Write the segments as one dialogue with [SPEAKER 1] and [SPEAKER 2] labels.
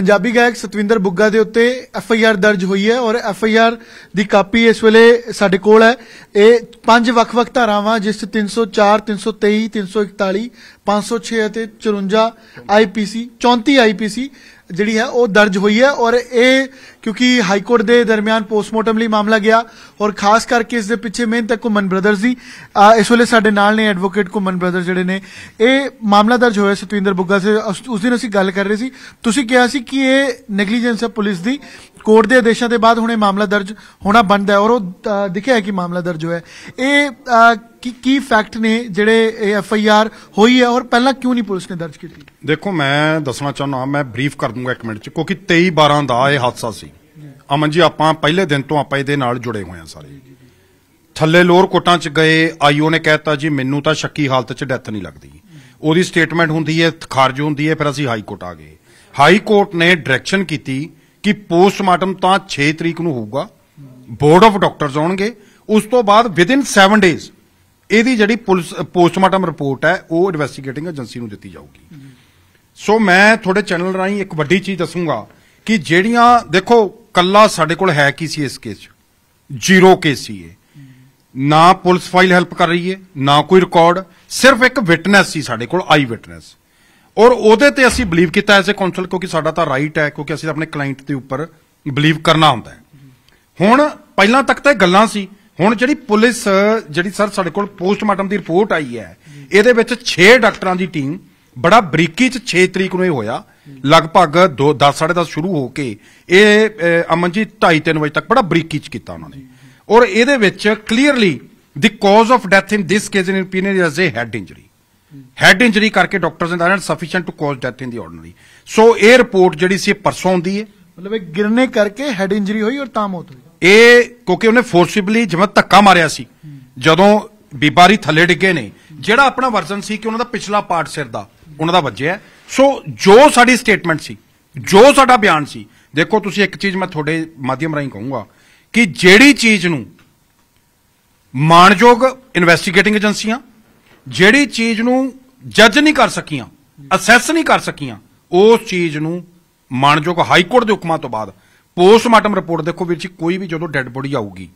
[SPEAKER 1] ਪੰਜਾਬੀ ਗਾਇਕ ਸਤਵਿੰਦਰ ਬੁੱਗਾ ਦੇ ਉੱਤੇ ਐਫ ਆਈ ਆਰ ਦਰਜ ਹੋਈ ਹੈ ਔਰ ਐਫ ਆਈ ਆਰ ਦੀ ਕਾਪੀ ਇਸ ਵੇਲੇ ਸਾਡੇ ਕੋਲ ਹੈ ਇਹ ਪੰਜ ਵੱਖ-ਵੱਖ ਧਾਰਾਵਾਂ ਜਿਸ 'ਚ 304 323 341 506 ਅਤੇ 54 ਆਈਪੀਸੀ 34 ਆਈਪੀਸੀ ਜਿਹੜੀ ਹੈ ਉਹ ਦਰਜ ਹੋਈ ਹੈ ਔਰ ਇਹ ਕਿਉਂਕਿ ਹਾਈ ਕੋਰਟ ਦੇ ਦਰਮਿਆਨ ਪੋਸਟਮਾਰਟਮ ਲਈ ਮਾਮਲਾ ਗਿਆ ਔਰ ਖਾਸ ਕਰਕੇ ਇਸ ਦੇ ਪਿੱਛੇ ਮੇਨ ਤੱਕ ਕੁਮਨ ਬ੍ਰਦਰਸ ਦੀ ਇਸ ਵੇਲੇ ਸਾਡੇ ਨਾਲ ਨੇ ਐਡਵੋਕੇਟ ਕੁਮਨ ਬ੍ਰਦਰ ਜਿਹੜੇ ਨੇ ਇਹ ਮਾਮਲਾ ਦਰਜ ਹੋਇਆ ਸਤਵਿੰਦਰ ਬੁੱਗਾ ਸੇ ਉਸ ਦਿਨ ਅਸੀਂ ਗੱਲ ਕਰ ਰਹੇ ਸੀ ਤੁਸੀਂ ਕਿਹਾ ਸੀ ਕਿ ਇਹ ਨੈਗਲੀਜੈਂਸ ਹੈ ਪੁਲਿਸ ਦੀ ਕੋਰਟ ਦੇ ਆਦੇਸ਼ਾਂ ਦੇ ਬਾਅਦ ਹੁਣੇ ਮਾਮਲਾ ਦਰਜ ਹੋਣਾ ਬੰਦ ਹੈ ਔਰ ਉਹ ਦਿਖਿਆ ਹੈ ਕਿ ਮਾਮਲਾ ਦਰਜ ਹੋਇਆ ਇਹ ਕੀ ਕੀ ਫੈਕਟ ਨੇ ਜਿਹੜੇ ਐਫ ਆਈ ਆਰ ਹੋਈ ਹੈ ਔਰ ਪਹਿਲਾਂ ਕਿਉਂ ਨਹੀਂ ਪੁਲਿਸ ਨੇ ਦਰਜ ਕੀਤੀ
[SPEAKER 2] ਦੇਖੋ ਮੈਂ ਦੱਸਣਾ ਚਾਹੁੰਦਾ ਮੈਂ ਬਰੀਫ ਕਰ ਦੂੰਗਾ ਇੱਕ ਮਿੰਟ ਚ ਕਿਉਂਕਿ 23 12 ਦਾ ਇਹ ਹਾਦਸਾ ਸੀ ਅਮਨ ਜੀ ਆਪਾਂ ਪਹਿਲੇ ਦਿਨ ਤੋਂ ਆਪਾਂ ਇਹਦੇ ਨਾਲ ਜੁੜੇ ਹੋਏ ਆ ਸਾਰੇ ਥੱਲੇ ਲੋਰ ਕੋਟਾਂ ਚ ਗਏ ਆਈਓ ਨੇ ਕਹਿਤਾ ਜੀ ਮੈਨੂੰ ਤਾਂ ਸ਼ੱਕੀ ਹਾਲਤ ਚ ਡੈਥ ਨਹੀਂ ਲੱਗਦੀ ਉਹਦੀ ਸਟੇਟਮੈਂਟ ਹੁੰਦੀ ਹੈ ਖਾਰਜ ਹੁੰਦੀ ਹੈ ਫਿਰ ਅਸੀਂ ਹਾਈ ਕੋਰਟ ਆ ਗਏ ਹਾਈ ਕੋਰਟ ਨੇ ਡਾਇਰੈਕਸ਼ਨ ਕੀਤੀ ਕਿ ਪੋਸਟਮਾਰਟਮ ਤਾਂ 6 ਤਰੀਕ ਨੂੰ ਹੋਊਗਾ ਬੋਰਡ ਆਫ ਡਾਕਟਰਸ ਆਉਣਗੇ ਉਸ ਤੋਂ ਬਾਅਦ ਵਿਦ ਇਨ 7 ਡੇਜ਼ ਇਹਦੀ ਜਿਹੜੀ ਪੁਲਿਸ ਪੋਸਟਮਾਰਟਮ ਰਿਪੋਰਟ ਹੈ ਉਹ ਇਨਵੈਸਟੀਗੇਟਿੰਗ ਏਜੰਸੀ ਨੂੰ ਦਿੱਤੀ ਜਾਊਗੀ ਸੋ ਮੈਂ ਤੁਹਾਡੇ ਚੈਨਲ ਰਾਹੀਂ ਇੱਕ ਵੱਡੀ ਚੀਜ਼ ਦੱਸੂਗਾ ਕਿ ਜਿਹੜੀਆਂ ਦੇਖੋ ਕੱਲਾ ਸਾਡੇ ਕੋਲ ਹੈ ਕੀ ਸੀ ਇਸ ਕੇਸ 'ਚ ਜ਼ੀਰੋ ਕੇਸ ਸੀ ਇਹ ਨਾ ਪੁਲਿਸ ਫਾਈਲ ਹੈਲਪ ਕਰ ਰਹੀ ਹੈ ਨਾ ਕੋਈ ਰਿਕਾਰਡ ਸਿਰਫ ਇੱਕ ਵਿਟਨੈਸ ਸੀ ਸਾਡੇ ਕੋਲ ਆਈ ਵਿਟਨੈਸ ਔਰ ਉਹਦੇ ਤੇ ਅਸੀਂ ਬਲੀਵ ਕੀਤਾ ਐਜ਼ ਅ ਕਾਉਂਸਲ ਕਿਉਂਕਿ ਸਾਡਾ ਤਾਂ ਰਾਈਟ ਹੈ ਕਿਉਂਕਿ ਅਸੀਂ ਆਪਣੇ ਕਲਾਇੰਟ ਦੇ ਉੱਪਰ ਬਲੀਵ ਕਰਨਾ ਹੁੰਦਾ ਹੈ ਹੁਣ ਪਹਿਲਾਂ ਤੱਕ ਤਾਂ ਗੱਲਾਂ ਸੀ ਹੁਣ ਜਿਹੜੀ ਪੁਲਿਸ ਜਿਹੜੀ ਸਰ ਸਾਡੇ ਕੋਲ ਪੋਸਟਮਾਰਟਮ ਦੀ ਰਿਪੋਰਟ ਆਈ ਹੈ ਇਹਦੇ ਵਿੱਚ 6 ਡਾਕਟਰਾਂ ਦੀ ਟੀਮ ਬੜਾ ਬਰੀਕੀ ਚ 6 ਤਰੀਕ ਨੂੰ ਇਹ ਹੋਇਆ ਲਗਭਗ 2 10 10:30 ਸ਼ੁਰੂ ਹੋ ਕੇ ਇਹ ਅਮਨ ਜੀ 2:30 3 ਵਜੇ ਤੱਕ ਬੜਾ ਬਰੀਕੀ ਚ ਕੀਤਾ ਉਹਨਾਂ ਨੇ ਔਰ ਇਹਦੇ ਵਿੱਚ clearly the cause of death in this case in opinion is a head injury head injury ਕਰਕੇ ਡਾਕਟਰਸ ਨੇ ਦੱਸਿਆ sufficient to cause death in the ordinary so ਇਹ ਰਿਪੋਰਟ ਜਿਹੜੀ ਸੀ ਪਰਸੋਂ ਦੀ ਹੈ ਮਤਲਬ ਇਹ ਗਿਰਨੇ ਕਰਕੇ ਹੈਡ ਇੰਜਰੀ ਹੋਈ ਔਰ ਤਾਂ ਮੌਤ ਹੋਈ ਇਹ ਕਿਉਂਕਿ ਉਹਨੇ ਫੋਰਸਿਬਲੀ ਜਿਵੇਂ ਧੱਕਾ ਮਾਰਿਆ ਸੀ ਜਦੋਂ ਬਿਬਾਰੀ ਥੱਲੇ ਡਿੱਗੇ ਨੇ ਜਿਹੜਾ ਆਪਣਾ ਵਰਜ਼ਨ ਸੀ ਕਿ ਉਹਨਾਂ ਦਾ ਪਿਛਲਾ ਪਾਰਟ ਸਿਰ ਦਾ ਉਹਨਾਂ ਦਾ ਵੱਜਿਆ ਸੋ ਜੋ ਸਾਡੀ ਸਟੇਟਮੈਂਟ ਸੀ ਜੋ ਸਾਡਾ ਬਿਆਨ ਸੀ ਦੇਖੋ ਤੁਸੀਂ ਇੱਕ ਚੀਜ਼ ਮੈਂ ਤੁਹਾਡੇ ਮਾਧਿਅਮ ਰਾਹੀਂ ਕਹੂੰਗਾ ਕਿ ਜਿਹੜੀ ਚੀਜ਼ ਨੂੰ ਮਾਨਯੋਗ ਇਨਵੈਸਟੀਗੇਟਿੰਗ ਏਜੰਸੀਆਂ ਜਿਹੜੀ ਚੀਜ਼ ਨੂੰ ਜੱਜ ਨਹੀਂ ਕਰ ਸਕੀਆਂ ਅਸੈਸ ਨਹੀਂ ਕਰ ਸਕੀਆਂ ਉਸ ਚੀਜ਼ ਨੂੰ ਮਾਨਯੋਗ ਹਾਈ ਕੋਰਟ ਦੇ ਹੁਕਮਾਂ ਤੋਂ ਬਾਅਦ ਪੋਸਟਮਾਰਟਮ ਰਿਪੋਰਟ ਦੇਖੋ ਵੀਰ ਜੀ ਕੋਈ ਵੀ ਜਦੋਂ ਡੈੱਡ ਬੋਡੀ ਆਊਗੀ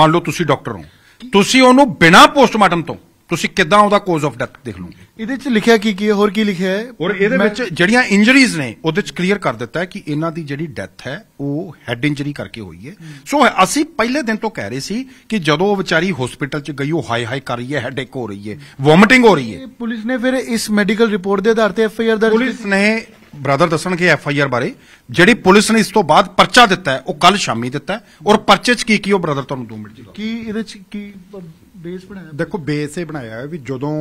[SPEAKER 2] ਮੰਨ ਲਓ ਤੁਸੀਂ ਡਾਕਟਰ ਹੋ ਤੁਸੀਂ ਉਹਨੂੰ ਬਿਨਾ ਪੋਸਟਮਾਰਟਮ ਤੋਂ ਤੁਸੀਂ ਕਿਦਾਂ ਉਹਦਾ ਕੋਜ਼ ਆਫ ਡੈਥ ਦੇਖ ਲਓਗੇ
[SPEAKER 1] ਇਹਦੇ ਚ ਲਿਖਿਆ ਕੀ ਕੀ ਹੈ ਹੋਰ ਕੀ ਲਿਖਿਆ ਹੈ ਔਰ ਇਹਦੇ ਵਿੱਚ ਜਿਹੜੀਆਂ
[SPEAKER 2] ਇੰਜਰੀਜ਼ ਨੇ ਉਹਦੇ ਚ ਕਲੀਅਰ ਕਰ ਦਿੱਤਾ ਹੈ ਕਿ ਇਹਨਾਂ ਦੀ ਜਿਹੜੀ ਡੈਥ ਹੈ ਉਹ ਹੈਡ ਇੰਜਰੀ ਕਰਕੇ ਹੋਈ ਹੈ ਸੋ ਅਸੀਂ ਪਹਿਲੇ ਦਿਨ ਤੋਂ ਕਹਿ ਰਹੇ ਸੀ ਕਿ ਜਦੋਂ ਉਹ ਵਿਚਾਰੀ ਹਸਪੀਟਲ ਚ ਗਈ ਉਹ ਹਾਈ ਹਾਈ ਕਰ ਰਹੀ ਹੈ ਹੈਡੇਕ ਹੋ ਰਹੀ ਹੈ ਵੋਮਿਟਿੰਗ ਹੋ ਰਹੀ ਹੈ
[SPEAKER 1] ਪੁਲਿਸ ਨੇ ਫਿਰ ਇਸ ਮੈਡੀਕਲ ਰਿਪੋਰਟ ਦੇ ਆਧਾਰ ਤੇ ਐਫ ਆਈ ਆਰ ਦਰਜ ਪੁਲਿਸ ਨੇ
[SPEAKER 2] ਬ੍ਰਦਰ ਦੱਸਣਗੇ ਐਫ ਆਈ ਆਰ ਬਾਰੇ ਜਿਹੜੀ ਪੁਲਿਸ ਨੇ ਇਸ ਤੋਂ ਬਾਅਦ ਪਰਚਾ ਦਿੱਤਾ ਹੈ ਉਹ ਕੱਲ ਸ਼ਾਮੀ ਦਿੱਤਾ ਹੈ ਔਰ ਪਰਚੇ 'ਚ ਕੀ ਕੀ ਉਹ ਬ੍ਰਦਰ ਤੁਹਾਨੂੰ ਦੋ ਮਿੰਟ ਜੀ
[SPEAKER 1] ਕੀ ਇਹਦੇ 'ਚ ਕੀ ਬੇਸ ਬਣਾਇਆ
[SPEAKER 2] ਦੇਖੋ ਬੇਸ ਇਹ ਬਣਾਇਆ ਹੈ ਵੀ ਜਦੋਂ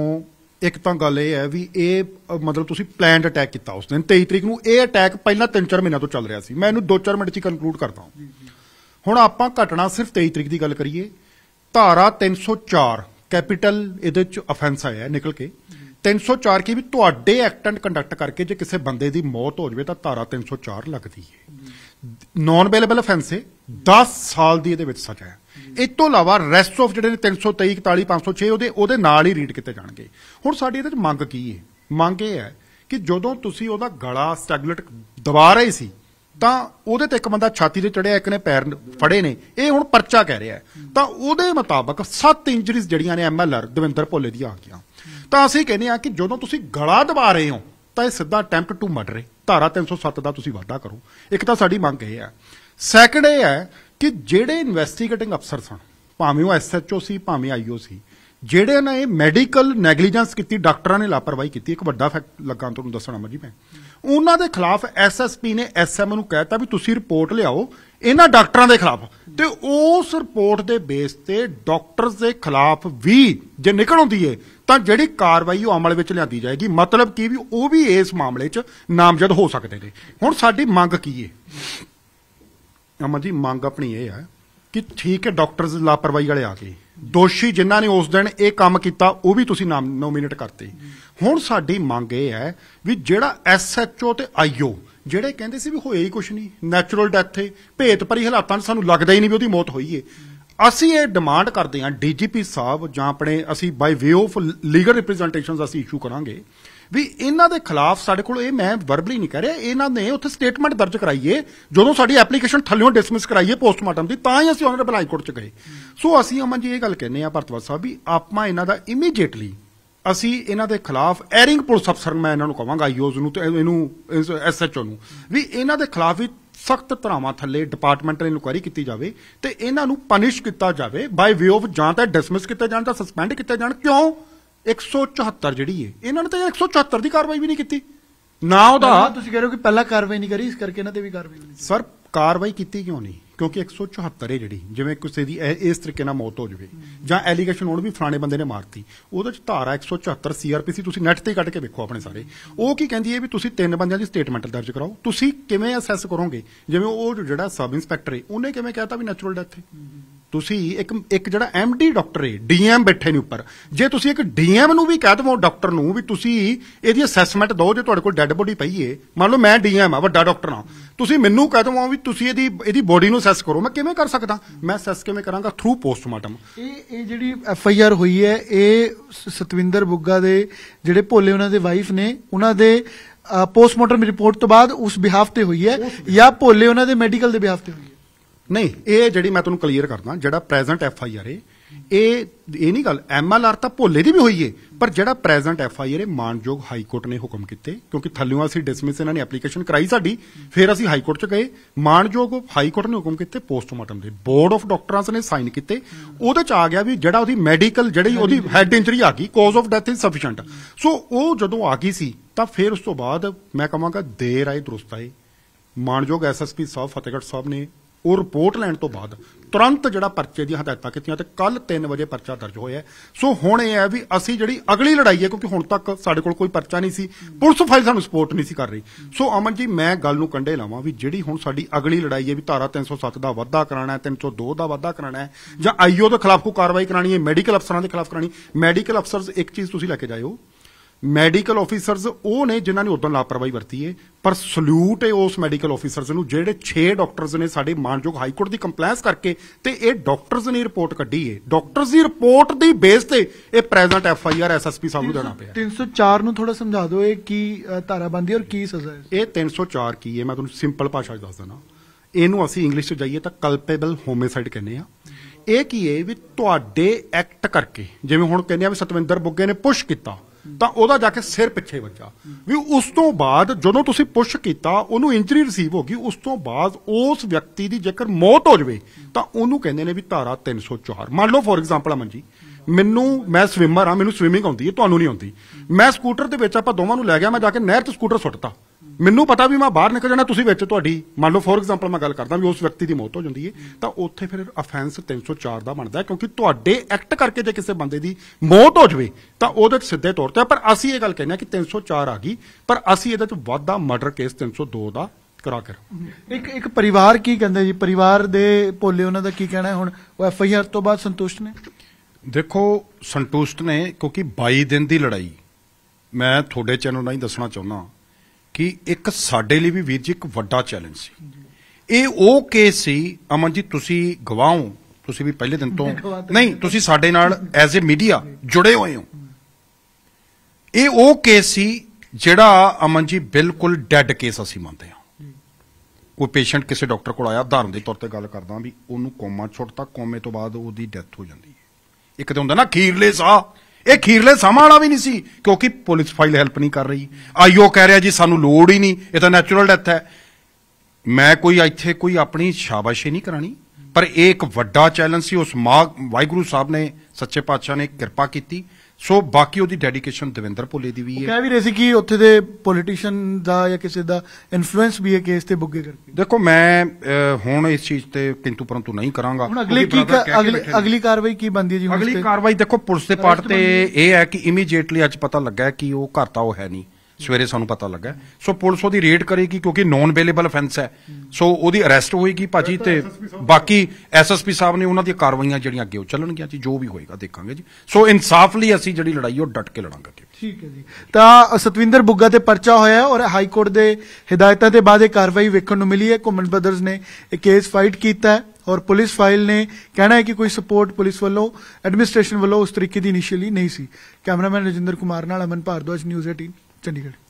[SPEAKER 2] ਇੱਕ ਤਾਂ ਗੱਲ ਇਹ ਹੈ ਵੀ ਇਹ ਮਤਲਬ ਤੁਸੀਂ ਪਲਾਨਡ ਅਟੈਕ ਕੀਤਾ ਉਸ ਦਿਨ 23 ਤਰੀਕ ਨੂੰ ਇਹ ਅਟੈਕ ਪਹਿਲਾਂ 3-4 ਮਹੀਨਿਆਂ ਤੋਂ ਚੱਲ ਰਿਹਾ ਸੀ ਮੈਂ ਇਹਨੂੰ 2-4 ਮਿੰਟ 'ਚ ਕਨਕਲੂਡ ਕਰਦਾ ਹਾਂ ਹੁਣ ਆਪਾਂ ਘਟਨਾ ਸਿਰਫ 23 ਤਰੀਕ ਦੀ ਗੱਲ ਕਰੀਏ ਧਾਰਾ 304 ਕੈਪੀਟਲ ਇਹਦੇ 'ਚ ਅਫੈਂਸ ਆਇਆ ਨਿਕਲ ਕੇ 304 ਕੀ ਵੀ ਤੁਹਾਡੇ ਐਕਟ ਐਂਡ ਕੰਡਕਟ ਕਰਕੇ ਜੇ ਕਿਸੇ ਬੰਦੇ ਦੀ ਮੌਤ ਹੋ ਜਵੇ ਤਾਂ ਧਾਰਾ 304 ਲੱਗਦੀ ਹੈ ਨਾਨ ਅਵੇਲੇਬਲ ਅਫੈਂਸ ਹੈ 10 ਸਾਲ ਦੀ ਇਹਦੇ ਵਿੱਚ ਸਜ਼ਾ ਹੈ ਇਸ ਤੋਂ ਇਲਾਵਾ ਰੈਸਟ ਆਫ ਜਿਹੜੇ ਨੇ 323 41 506 ਉਹਦੇ ਉਹਦੇ ਨਾਲ ਹੀ ਰੀਡ ਕੀਤੇ ਜਾਣਗੇ ਹੁਣ ਸਾਡੀ ਇਹਦੇ ਵਿੱਚ ਮੰਗ ਕੀ ਹੈ ਮੰਗ ਇਹ ਹੈ ਕਿ ਜਦੋਂ ਤੁਸੀਂ ਉਹਦਾ ਗਲਾ ਸਟੈਗਲਟ ਦਬਾ ਰਹੇ ਸੀ ਤਾਂ ਉਹਦੇ ਤੇ ਇੱਕ ਬੰਦਾ ਛਾਤੀ ਤੇ ਚੜਿਆ ਇੱਕ ਨੇ ਪੈਰ ਫੜੇ ਨੇ ਇਹ ਹੁਣ ਪਰਚਾ ਕਹਿ ਰਿਹਾ ਤਾਂ ਉਹਦੇ ਮੁਤਾਬਕ 7 ਇੰਜਰੀਜ਼ ਜਿਹੜੀਆਂ ਨੇ ਐਮਐਲਆਰ ਦਵਿੰਦਰ ਭੋਲੇ ਦੀ ਆ ਗਿਆ ਤਾਂ ਅਸੀਂ ਕਹਿੰਦੇ ਆ ਕਿ ਜਦੋਂ ਤੁਸੀਂ ਗਲਾ ਦਬਾ ਰਹੇ ਹੋ ਤਾਂ ਇਹ ਸਿੱਧਾ ਅਟੈਂਪਟ ਟੂ ਮਰਡਰ ਹੈ ਧਾਰਾ 307 ਦਾ ਤੁਸੀਂ ਵਾਅਦਾ ਕਰੋ ਇੱਕ ਤਾਂ ਸਾਡੀ ਮੰਗ ਇਹ ਹੈ ਸੈਕੰਡ ਇਹ ਹੈ ਕਿ ਜਿਹੜੇ ਇਨਵੈਸਟੀਗੇਟਿੰਗ ਅਫਸਰ ਸਨ ਭਾਵੇਂ ਉਹ ਐਸਐਚਓ ਸੀ ਭਾਵੇਂ ਆਈਓ ਸੀ ਜਿਹੜੇ ਨੇ ਮੈਡੀਕਲ ਨੈਗਲੀਜੈਂਸ ਕੀਤੀ ਡਾਕਟਰਾਂ ਨੇ ਲਾਪਰਵਾਹੀ ਕੀਤੀ ਇੱਕ ਵੱਡਾ ਫੈਕਟ ਲੱਗਾ ਤੁਹਾਨੂੰ ਦੱਸਣਾ ਮਰਜੀ ਮੈਂ ਉਹਨਾਂ ਦੇ ਖਿਲਾਫ ਐਸਐਸਪੀ ਨੇ ਐਸਐਮ ਨੂੰ ਕਹਿਤਾ ਵੀ ਤੁਸੀਂ ਰਿਪੋਰਟ ਲਿਆਓ ਇਹਨਾਂ ਡਾਕਟਰਾਂ ਦੇ ਖਿਲਾਫ ਤੇ ਉਸ ਰਿਪੋਰਟ ਦੇ ਬੇਸ ਤੇ ਡਾਕਟਰਸ ਦੇ ਖਿਲਾਫ ਵੀ ਜੇ ਨਿਕਲ ਆਉਂਦੀ ਏ ਤਾਂ ਜਿਹੜੀ ਕਾਰਵਾਈ ਉਹ ਅਮਲ ਵਿੱਚ ਲਿਆਂਦੀ ਜਾਏਗੀ ਮਤਲਬ ਕੀ ਵੀ ਉਹ ਵੀ ਇਸ ਮਾਮਲੇ 'ਚ ਨਾਮਜ਼ਦ ਹੋ ਸਕਦੇ ਨੇ ਹੁਣ ਸਾਡੀ ਮੰਗ ਕੀ ਏ ਅਮਨ ਜੀ ਮੰਗ ਆਪਣੀ ਇਹ ਹੈ ਕਿ ਠੀਕ ਹੈ ਡਾਕਟਰਸ ਲਾਪਰਵਾਹੀ ਵਾਲੇ ਆ ਗਏ ਦੋਸ਼ੀ ਜਿਨ੍ਹਾਂ ਨੇ ਉਸ ਦਿਨ ਇਹ ਕੰਮ ਕੀਤਾ ਉਹ ਵੀ ਤੁਸੀਂ ਨਾਮ ਨੋਮੀਨੇਟ ਕਰਤੇ ਹੁਣ ਸਾਡੀ ਮੰਗ ਇਹ ਹੈ ਵੀ ਜਿਹੜਾ ਐਸਐਚਓ ਤੇ ਆਈਓ ਜਿਹੜੇ ਕਹਿੰਦੇ ਸੀ ਵੀ ਹੋਇਆ ਹੀ ਕੁਛ ਨਹੀਂ ਨੈਚੁਰਲ ਡੈਥ ਹੈ ਭੇਤ ਭਰੀ ਹਾਲਾਤਾਂ 'ਚ ਸਾਨੂੰ ਲੱਗਦਾ ਹੀ ਨਹੀਂ ਵੀ ਉਹਦੀ ਮੌਤ ਹੋਈ ਏ ਅਸੀਂ ਇਹ ਡਿਮਾਂਡ ਕਰਦੇ ਹਾਂ ਡੀਜੀਪੀ ਸਾਹਿਬ ਜਾਂ ਆਪਣੇ ਅਸੀਂ ਬਾਈ ਵੇ ਆਫ ਲੀਗਲ ਰਿਪਰੈਜ਼ੈਂਟੇਸ਼ਨਸ ਅਸੀਂ ਇਸ਼ੂ ਕਰਾਂਗੇ ਵੀ ਇਹਨਾਂ ਦੇ ਖਿਲਾਫ ਸਾਡੇ ਕੋਲ ਇਹ ਮੈਂ ਵਰਬਲੀ ਨਹੀਂ ਕਰ ਰਿਹਾ ਇਹਨਾਂ ਨੇ ਉੱਥੇ ਸਟੇਟਮੈਂਟ ਦਰਜ ਕਰਾਈਏ ਜਦੋਂ ਸਾਡੀ ਐਪਲੀਕੇਸ਼ਨ ਥੱਲੇੋਂ ਡਿਸਮਿਸ ਕਰਾਈਏ ਪੋਸਟਮਾਰਟਮ ਦੀ ਤਾਂ ਹੀ ਅਸੀਂ ਆਨਰੇਬਲ ਹਾਈ ਕੋਰਟ 'ਚ ਗਏ ਸੋ ਅਸੀਂ ਅਮਨ ਜੀ ਇਹ ਗੱਲ ਕਹਿੰਦੇ ਆ ਭਰਤਵਾਲ ਸਾਹਿਬ ਵੀ ਆਪਾਂ ਇਹਨਾਂ ਦਾ ਇਮੀਡੀਏਟਲੀ ਅਸੀਂ ਇਹਨਾਂ ਦੇ ਖਿਲਾਫ ਐਰਿੰਗ ਪੁਲਿਸ ਅਫਸਰ ਮੈਂ ਇਹਨਾਂ ਨੂੰ ਕਹਾਂਗਾ ਯੋਜ਼ ਨੂੰ ਤੇ ਇਹਨੂੰ ਐਸਐਚਓ ਨੂੰ ਵੀ ਇਹਨਾਂ ਦੇ ਖਿਲਾਫ ਵੀ ਸਖਤ ਧਰਾਵਾਂ ਥੱਲੇ ਡਿਪਾਰਟਮੈਂਟਲ ਇਨਕੁਆਇਰੀ ਕੀਤੀ ਜਾਵੇ ਤੇ ਇਹਨਾਂ ਨੂੰ ਪਨਿਸ਼ ਕੀਤਾ ਜਾਵੇ ਬਾਈ ਵੇ ਆਫ ਜਾਂ ਤਾਂ ਡਿਸਮਿਸ ਕੀਤਾ ਜਾਣ ਜਾਂ ਸਸਪੈਂਡ ਕੀਤਾ ਜਾਣ ਕਿਉਂ 174 ਜਿਹੜੀ ਹੈ ਇਹਨਾਂ ਨੇ ਤਾਂ 174 ਦੀ ਕਾਰਵਾਈ ਵੀ ਨਹੀਂ ਕੀਤੀ ਨਾ ਉਹਦਾ
[SPEAKER 1] ਤੁਸੀਂ ਕਹਿ ਰਹੇ ਹੋ ਕਿ ਪਹਿਲਾਂ ਕਾਰਵਾਈ ਨਹੀਂ ਕਰੀ ਇਸ ਕਰਕੇ ਇਹਨਾਂ ਤੇ ਵੀ ਕਾਰਵਾਈ
[SPEAKER 2] ਨਹੀਂ ਸਰ ਕਾਰਵਾਈ ਕੀਤੀ ਕਿਉਂ ਨਹੀਂ ਕਿਉਂਕਿ 174 ਹੈ ਜਿਹੜੀ ਜਿਵੇਂ ਕਿਸੇ ਦੀ ਇਸ ਤਰੀਕੇ ਨਾਲ ਮੌਤ ਹੋ ਜਵੇ ਜਾਂ ਐਲੀਗੇਸ਼ਨ ਹੋਣ ਵੀ ਫਰਾਣੇ ਬੰਦੇ ਨੇ ਮਾਰਤੀ ਉਹਦੇ ਚ ਧਾਰਾ 174 ਸੀਆਰਪੀਸੀ ਤੁਸੀਂ ਨੈਟ ਤੇ ਕੱਢ ਕੇ ਵੇਖੋ ਆਪਣੇ ਸਾਰੇ ਉਹ ਕੀ ਕਹਿੰਦੀ ਹੈ ਵੀ ਤੁਸੀਂ ਤਿੰਨ ਬੰਦਿਆਂ ਦੀ ਸਟੇਟਮੈਂਟ ਦਰਜ ਕਰਾਓ ਤੁਸੀਂ ਕਿਵੇਂ ਅਸੈਸ ਕਰੋਗੇ ਜਿਵੇਂ ਉਹ ਜਿਹੜਾ ਸਬ ਇੰਸਪੈਕਟਰ ਹੈ ਉਹਨੇ ਕਿਵੇਂ ਕਹਿਤਾ ਵੀ ਨੈਚੁਰਲ ਡੈਥ ਹੈ ਤੁਸੀਂ ਇੱਕ ਇੱਕ ਜਿਹੜਾ ਐਮਡੀ ਡਾਕਟਰ ਹੈ ਡੀਐਮ ਬੈਠੇ ਨੇ ਉੱਪਰ ਜੇ ਤੁਸੀਂ ਇੱਕ ਡੀਐਮ ਨੂੰ ਵੀ ਕਹਿ ਦਵੋ ਡਾਕਟਰ ਨੂੰ ਵੀ ਤੁਸੀਂ ਇਹਦੀ ਅਸੈਸਮੈਂਟ ਦਿਓ ਜੇ ਤੁਹਾਡੇ ਕੋਲ ਡੈੱਡ ਬੋਡੀ ਪਈ ਏ ਮੰਨ ਲਓ ਮੈਂ ਡੀਐਮ ਆ ਵੱਡਾ ਡਾਕਟਰ ਆ ਤੁਸੀਂ ਮੈਨੂੰ ਕਹਿ ਦਵੋ ਵੀ ਤੁਸੀਂ ਇਹਦੀ ਇਹਦੀ ਬੋਡੀ ਨੂੰ ਅਸੈਸ ਕਰੋ ਮੈਂ ਕਿਵੇਂ ਕਰ ਸਕਦਾ ਮੈਂ ਅਸੈਸ ਕਿਵੇਂ
[SPEAKER 1] ਕਰਾਂਗਾ ਥਰੂ ਪੋਸਟਮਾਰਟਮ ਇਹ ਇਹ ਜਿਹੜੀ ਐਫ ਆਈ ਆਰ ਹੋਈ ਹੈ ਇਹ ਸਤਵਿੰਦਰ ਬੁੱਗਾ ਦੇ ਜਿਹੜੇ ਭੋਲੇ ਉਹਨਾਂ ਦੇ ਵਾਈਫ ਨੇ ਉਹਨਾਂ ਦੇ ਪੋਸਟਮਾਰਟਮ ਰਿਪੋਰਟ ਤੋਂ ਬਾਅਦ ਉਸ ਬਿਹਾਫ ਤੇ ਹੋਈ ਹੈ ਜਾਂ ਭੋਲੇ ਉਹਨਾਂ ਦੇ ਮੈਡੀਕਲ ਦੇ ਬਿਹਾਫ ਤੇ ਹੋਈ ਹੈ ਨਹੀਂ ਇਹ ਜਿਹੜੀ ਮੈਂ ਤੁਹਾਨੂੰ ਕਲੀਅਰ ਕਰਦਾ
[SPEAKER 2] ਜਿਹੜਾ ਪ੍ਰੈਜ਼ੈਂਟ ਐਫ ਆਈ ਆਰ ਏ ਇਹ ਇਹ ਨਹੀਂ ਗੱਲ ਐਮ ਐਲ ਆਰ ਤਾਂ ਭੋਲੇ ਦੀ ਵੀ ਹੋਈ ਏ ਪਰ ਜਿਹੜਾ ਪ੍ਰੈਜ਼ੈਂਟ ਐਫ ਆਈ ਆਰ ਏ ਮਾਨਯੋਗ ਹਾਈ ਕੋਰਟ ਨੇ ਹੁਕਮ ਕੀਤੇ ਕਿਉਂਕਿ ਥੱਲਿਓਂ ਅਸੀਂ ਡਿਸਮਿਸ ਇਹਨਾਂ ਨੇ ਐਪਲੀਕੇਸ਼ਨ ਕਰਾਈ ਸਾਡੀ ਫਿਰ ਅਸੀਂ ਹਾਈ ਕੋਰਟ ਚ ਗਏ ਮਾਨਯੋਗ ਹਾਈ ਕੋਰਟ ਨੇ ਹੁਕਮ ਕੀਤੇ ਪੋਸਟਮਾਰਟਮ ਦੇ ਬੋਰਡ ਆਫ ਡਾਕਟਰਾਂਸ ਨੇ ਸਾਈਨ ਕੀਤੇ ਉਹਦੇ ਚ ਆ ਗਿਆ ਵੀ ਜਿਹੜਾ ਉਹਦੀ ਮੈਡੀਕਲ ਜਿਹੜੀ ਉਹਦੀ ਹੈਡ ਇੰਜਰੀ ਆ ਗਈ cause of death is sufficient so ਉਹ ਜਦੋਂ ਆ ਗਈ ਸੀ ਤਾਂ ਫਿਰ ਉਸ ਤੋਂ ਬਾਅਦ ਮੈਂ ਕਹਾਂਗਾ ਦੇਰ ਆਈ ਦਰਸਤਾਈ ਮਾਨਯੋਗ ਐਸਐਸਪੀ ਸਾਹਿਬ ਫਤਿਹਗੜ੍ਹ ਸਾਹਿਬ ਨੇ ਉਹ ਰਿਪੋਰਟ ਲੈਣ ਤੋਂ ਬਾਅਦ ਤੁਰੰਤ ਜਿਹੜਾ ਪਰਚੇ ਦੀਆਂ ਹਦਾਇਤਾਂ ਕੀਤੀਆਂ ਤੇ ਕੱਲ 3 ਵਜੇ ਪਰਚਾ ਦਰਜ ਹੋਇਆ ਸੋ ਹੁਣ ਇਹ ਹੈ ਵੀ ਅਸੀਂ ਜਿਹੜੀ ਅਗਲੀ ਲੜਾਈ ਹੈ ਕਿਉਂਕਿ ਹੁਣ ਤੱਕ ਸਾਡੇ ਕੋਲ ਕੋਈ ਪਰਚਾ ਨਹੀਂ ਸੀ ਪੁਲਿਸ ਫਾਈਲ ਸਾਨੂੰ ਸਪੋਰਟ ਨਹੀਂ ਸੀ ਕਰ ਰਹੀ ਸੋ ਅਮਨ ਜੀ ਮੈਂ ਗੱਲ ਨੂੰ ਕੰਡੇ ਲਾਵਾਂ ਵੀ ਜਿਹੜੀ ਹੁਣ ਸਾਡੀ ਅਗਲੀ ਲੜਾਈ ਹੈ ਵੀ ਧਾਰਾ 307 ਦਾ ਵਾਧਾ ਕਰਾਣਾ ਹੈ 302 ਦਾ ਵਾਧਾ ਕਰਾਣਾ ਹੈ ਜਾਂ ਆਈਓ ਦੇ ਖਿਲਾਫ ਕੋਈ ਕਾਰਵਾਈ ਕਰਾਣੀ ਹੈ ਮੈਡੀਕਲ ਅਫਸਰਾਂ ਦੇ ਖਿਲਾਫ ਕਰਾਣੀ ਮੈਡੀਕਲ ਅਫਸਰਸ ਇੱਕ ਚੀਜ਼ ਤੁਸੀਂ ਲੈ ਕੇ ਜਾਇਓ ਮੈਡੀਕਲ ਆਫੀਸਰਸ ਉਹ ਨੇ ਜਿਨ੍ਹਾਂ ਨੇ ਉਦੋਂ ਲਾਪਰਵਾਹੀ ਵਰਤੀ ਏ ਪਰ ਸਲੂਟ ਏ ਉਸ ਮੈਡੀਕਲ ਆਫੀਸਰਸ ਨੂੰ ਜਿਹੜੇ 6 ਡਾਕਟਰਸ ਨੇ ਸਾਡੇ ਮਾਨਯੋਗ ਹਾਈ ਕੋਰਟ ਦੀ ਕੰਪਲੈਂਸ ਕਰਕੇ ਤੇ ਇਹ ਡਾਕਟਰਸ ਨੇ ਰਿਪੋਰਟ ਕੱਢੀ ਏ ਡਾਕਟਰਸ ਦੀ ਰਿਪੋਰਟ ਦੀ ਬੇਸ ਤੇ ਇਹ present F I R S S P ਸਾਹਿਬ ਨੂੰ ਦੇਣਾ ਪਿਆ
[SPEAKER 1] 304 ਨੂੰ ਥੋੜਾ ਸਮਝਾ ਦਿਓ ਇਹ ਕੀ ਧਾਰਾਬੰਦੀ ਔਰ ਕੀ ਸਜ਼ਾ ਹੈ
[SPEAKER 2] ਇਹ 304 ਕੀ ਹੈ ਮੈਂ ਤੁਹਾਨੂੰ ਸਿੰਪਲ ਭਾਸ਼ਾ 'ਚ ਦੱਸ ਦਿੰਦਾ ਇਹਨੂੰ ਅਸੀਂ ਇੰਗਲਿਸ਼ 'ਚ ਜਾਈਏ ਤਾਂ ਕਲਪੇਬਲ ਹੋਮਿਸਾਈਡ ਕਹਿੰਦੇ ਆ ਇਹ ਕੀ ਹੈ ਵੀ ਤੁਹਾਡੇ ਐਕਟ ਕਰਕੇ ਜਿਵੇਂ ਹੁਣ ਕਹਿੰਦੇ ਆ ਵੀ ਸਤਵਿੰਦਰ ਬੁੱਗੇ ਨੇ ਪੁਸ਼ ਕੀਤਾ ਤਾਂ ਉਹਦਾ ਜਾ ਕੇ ਸਿਰ ਪਿੱਛੇ ਵੱਜਾ ਵੀ ਉਸ ਤੋਂ ਬਾਅਦ ਜਦੋਂ ਤੁਸੀਂ ਪੁਸ਼ ਕੀਤਾ ਉਹਨੂੰ ਇੰਜਰੀ ਰਿਸੀਵ ਹੋ ਗਈ ਉਸ ਤੋਂ ਬਾਅਦ ਉਸ ਵਿਅਕਤੀ ਦੀ ਜੇਕਰ ਮੌਤ ਹੋ ਜਵੇ ਤਾਂ ਉਹਨੂੰ ਕਹਿੰਦੇ ਨੇ ਵੀ ਧਾਰਾ 304 ਮੰਨ ਲਓ ਫੋਰ ਐਗਜ਼ਾਮਪਲ ਅਮਨ ਜੀ ਮੈਨੂੰ ਮੈਂ ਸਵਿਮਰ ਆ ਮੈਨੂੰ ਸਵਿਮਿੰਗ ਆਉਂਦੀ ਹੈ ਤੁਹਾਨੂੰ ਨਹੀਂ ਆਉਂਦੀ ਮੈਂ ਸਕੂਟਰ ਦੇ ਵਿੱਚ ਆਪਾਂ ਦੋਵਾਂ ਨੂੰ ਲੈ ਗਿਆ ਮੈਂ ਜਾ ਕੇ ਨਹਿਰ 'ਚ ਸਕੂਟਰ ਸੁੱਟਤਾ ਮੈਨੂੰ ਪਤਾ ਵੀ ਮੈਂ ਬਾਹਰ ਨਿਕਲ ਜਾਣਾ ਤੁਸੀਂ ਵਿੱਚ ਤੁਹਾਡੀ ਮੰਨ ਲਓ ਫੋਰ ਐਗਜ਼ਾਮਪਲ ਮੈਂ ਗੱਲ ਕਰਦਾ ਵੀ ਉਸ ਵਿਅਕਤੀ ਦੀ ਮੌਤ ਹੋ ਜਾਂਦੀ ਹੈ ਤਾਂ ਉੱਥੇ ਫਿਰ ਅਫੈਂਸ 304 ਦਾ ਬਣਦਾ ਕਿਉਂਕਿ ਤੁਹਾਡੇ ਐਕਟ ਕਰਕੇ ਜੇ ਕਿਸੇ ਬੰਦੇ ਦੀ ਮੌਤ ਹੋ ਜਵੇ ਤਾਂ ਉਹਦੇ ਸਿੱਧੇ ਤੌਰ ਤੇ ਪਰ ਅਸੀਂ ਇਹ ਗੱਲ ਕਹਿੰਦੇ ਆ ਕਿ 304 ਆ ਗਈ ਪਰ ਅਸੀਂ ਇਹਦੇ ਚ ਵਾਧਾ ਮਰਡਰ ਕੇਸ 302 ਦਾ ਕਰਾ ਕਰ
[SPEAKER 1] ਇੱਕ ਇੱਕ ਪਰਿਵਾਰ ਕੀ ਕਹਿੰਦੇ ਜੀ ਪਰਿਵਾਰ ਦੇ ਭੋਲੇ ਉਹਨਾਂ ਦਾ ਕੀ ਕਹਿਣਾ ਹੈ ਹੁਣ ਉਹ ਐਫ ਆਈ ਆਰ ਤੋਂ ਬਾਅਦ ਸੰਤੁਸ਼ਟ ਨੇ
[SPEAKER 2] ਦੇਖੋ ਸੰਤੁਸ਼ਟ ਨੇ ਕਿਉਂਕਿ 22 ਦਿਨ ਦੀ ਲੜਾਈ ਮੈਂ ਤੁਹਾਡੇ ਚੈਨਲ ਹੀ ਦੱਸਣਾ ਚਾਹੁੰਦਾ ਕਿ ਇੱਕ ਸਾਡੇ ਲਈ ਵੀ ਵੀਰ ਜੀ ਇੱਕ ਵੱਡਾ ਚੈਲੰਜ ਸੀ ਇਹ ਉਹ ਕੇਸ ਸੀ ਅਮਨ ਜੀ ਤੁਸੀਂ ਗਵਾਹ ਤੁਸੀਂ ਵੀ ਪਹਿਲੇ ਦਿਨ ਤੋਂ ਨਹੀਂ ਤੁਸੀਂ ਸਾਡੇ ਨਾਲ ਐਜ਼ ਅ ਮੀਡੀਆ ਜੁੜੇ ਹੋਏ ਹੋ ਇਹ ਉਹ ਕੇਸ ਸੀ ਜਿਹੜਾ ਅਮਨ ਜੀ ਬਿਲਕੁਲ ਡੈੱਡ ਕੇਸ ਅਸੀਂ ਮੰਨਦੇ ਹਾਂ ਕੋਈ ਪੇਸ਼ੈਂਟ ਕਿਸੇ ਡਾਕਟਰ ਕੋਲ ਆਇਆ ਧਾਰਨ ਦੇ ਤੌਰ ਤੇ ਗੱਲ ਕਰਦਾ ਵੀ ਉਹਨੂੰ ਕੋਮਾ ਛੁੱਟਦਾ ਕੋਮੇ ਤੋਂ ਬਾਅਦ ਉਹਦੀ ਡੈਥ ਹੋ ਜਾਂਦੀ ਹੈ ਇੱਕ ਤੇ ਹੁੰਦਾ ਨਾ ਖੀਰਲੇ ਸਾਹ ਇਹ ਖੀਰਲੇ ਸਮਾਂ ਵਾਲਾ ਵੀ ਨਹੀਂ ਸੀ ਕਿਉਂਕਿ ਪੁਲਿਸ ਫਾਈਲ ਹੈਲਪ ਨਹੀਂ ਕਰ ਰਹੀ ਆਈਓ ਕਹਿ ਰਿਹਾ ਜੀ ਸਾਨੂੰ ਲੋੜ ਹੀ ਨਹੀਂ ਇਹ ਤਾਂ ਨੈਚੁਰਲ ਡੈਥ ਹੈ ਮੈਂ ਕੋਈ ਇੱਥੇ ਕੋਈ ਆਪਣੀ ਸ਼ਾਬਾਸ਼ੀ ਨਹੀਂ ਕਰਾਣੀ ਪਰ ਇਹ ਇੱਕ ਵੱਡਾ ਚੈਲੰਜ ਸੀ ਉਸ ਮਾਗ ਵਾਹਿਗੁਰੂ ਸਾਹਿਬ ਨੇ ਸੱਚੇ ਪਾਤਸ਼ਾਹ ਨੇ ਕਿਰਪਾ ਕੀਤੀ ਸੋ ਬਾਕੀ ਉਹਦੀ ਡੈਡੀਕੇਸ਼ਨ ਦਵਿੰਦਰ ਭੋਲੇ ਦੀ ਵੀ ਹੈ ਕਹਿ ਵੀ ਰਹੇ
[SPEAKER 1] ਸੀ ਕਿ ਉੱਥੇ ਦੇ ਪੋਲੀਟੀਸ਼ੀਅਨ ਦਾ ਜਾਂ ਕਿਸੇ ਦਾ ਇਨਫਲੂਐਂਸ ਵੀ ਹੈ ਕੇਸ ਤੇ ਬੁੱਗੇ ਕਰਕੇ
[SPEAKER 2] ਦੇਖੋ ਮੈਂ ਹੁਣ ਇਸ ਚੀਜ਼ ਤੇ ਕਿੰਤੂ ਪਰੰਤੂ ਨਹੀਂ ਕਰਾਂਗਾ ਹੁਣ ਅਗਲੀ ਕੀ ਅਗਲੀ
[SPEAKER 1] ਕਾਰਵਾਈ ਕੀ ਬੰਦੀ ਹੈ ਜੀ ਅਗਲੀ ਕਾਰਵਾਈ ਦੇਖੋ ਪੁਲਿਸ ਦੇ ਪਾਰਟ ਤੇ
[SPEAKER 2] ਇਹ ਹੈ ਕਿ ਇਮੀਡੀਏਟਲੀ ਅੱਜ ਪਤਾ ਲੱਗਾ ਕਿ ਉਹ ਘਰ ਤਾਂ ਉਹ ਹੈ ਨਹੀਂ ਸਵੇਰੇ ਸਾਨੂੰ ਪਤਾ ਲੱਗਾ ਸੋ ਪੁਲਿਸ ਉਹਦੀ ਰੇਡ ਕਰੇਗੀ ਕਿਉਂਕਿ ਨੋਨ ਅਵੇਲੇਬਲ ਅਫੈਂਸ ਹੈ ਸੋ ਉਹਦੀ ਅਰੈਸਟ ਹੋਏਗੀ ਭਾਜੀ ਤੇ ਬਾਕੀ ਐਸਐਸਪੀ ਸਾਹਿਬ ਨੇ ਉਹਨਾਂ ਦੀਆਂ ਕਾਰਵਾਈਆਂ ਜਿਹੜੀਆਂ ਅੱਗੇ ਚੱਲਣਗੀਆਂ ਜੀ ਜੋ ਵੀ ਹੋਏਗਾ ਦੇਖਾਂਗੇ ਜੀ ਸੋ ਇਨਸਾਫ ਲਈ ਅਸੀਂ ਜਿਹੜੀ ਲੜਾਈ ਉਹ ਡਟ ਕੇ ਲੜਾਂਗੇ
[SPEAKER 1] ਠੀਕ ਹੈ ਜੀ ਤਾਂ ਸਤਵਿੰਦਰ ਬੁੱਗਾ ਤੇ ਪਰਚਾ ਹੋਇਆ ਔਰ ਹਾਈ ਕੋਰਟ ਦੇ ਹਦਾਇਤਾਂ ਤੇ ਬਾਅਦ ਇਹ ਕਾਰਵਾਈ ਵੇਖਣ ਨੂੰ ਮਿਲੀ ਹੈ ਕੁਮਨ ਬਦਰਸ ਨੇ ਇਹ ਕੇਸ ਫਾਈਟ ਕੀਤਾ ਔਰ ਪੁਲਿਸ ਫਾਈਲ ਨੇ ਕਹਿਣਾ ਹੈ ਕਿ ਕੋਈ ਸਪੋਰਟ ਪੁਲਿਸ ਵੱਲੋਂ ਐਡਮਿਨਿਸਟ੍ਰੇਸ਼ਨ ਵੱਲੋਂ ਉਸ ਤਰੀਕੇ ਦੀ ਇਨੀਸ਼ੀਅਲੀ ਨਹੀਂ ਸੀ ਕੈਮਰਾਮੈਨ ਰਜਿੰਦਰ ਕੁਮਾਰ ਨਾਲ ਅਮਨ ਭਾਰਦਵਾਜ ਨਿਊਜ਼ 18 ਚੰਡੀਗੜ੍ਹ